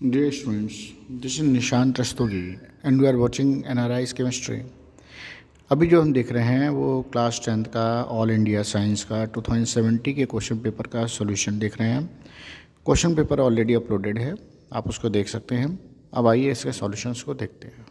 Dear students, this is Nishant Rastogi and we are watching NRI's Chemistry. अभी जो हम देख रहे हैं वो क्लास टेंथ का ऑल इंडिया साइंस का 2070 के क्वेश्चन पेपर का सॉल्यूशन देख रहे हैं क्वेश्चन पेपर ऑलरेडी अपलोडेड है आप उसको देख सकते हैं अब आइए इसके सॉल्यूशंस को देखते हैं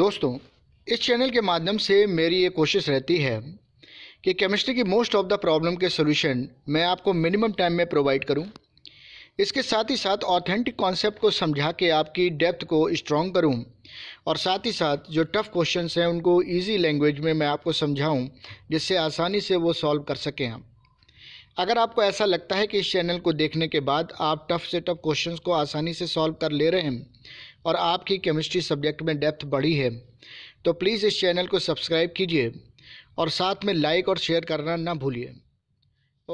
दोस्तों इस चैनल के माध्यम से मेरी ये कोशिश रहती है कि केमिस्ट्री की मोस्ट ऑफ द प्रॉब्लम के सोल्यूशन मैं आपको मिनिमम टाइम में प्रोवाइड करूं। इसके साथ ही साथ ऑथेंटिक कॉन्सेप्ट को समझा के आपकी डेप्थ को स्ट्रॉन्ग करूं और साथ ही साथ जो टफ़ क्वेश्चन हैं उनको ईजी लैंग्वेज में मैं आपको समझाऊं जिससे आसानी से वो सॉल्व कर सकें हम अगर आपको ऐसा लगता है कि इस चैनल को देखने के बाद आप टफ़ से टफ़ क्वेश्चन को आसानी से सॉल्व कर ले रहे हैं और आपकी केमिस्ट्री सब्जेक्ट में डेप्थ बढ़ी है तो प्लीज़ इस चैनल को सब्सक्राइब कीजिए और साथ में लाइक और शेयर करना ना भूलिए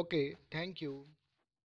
ओके थैंक यू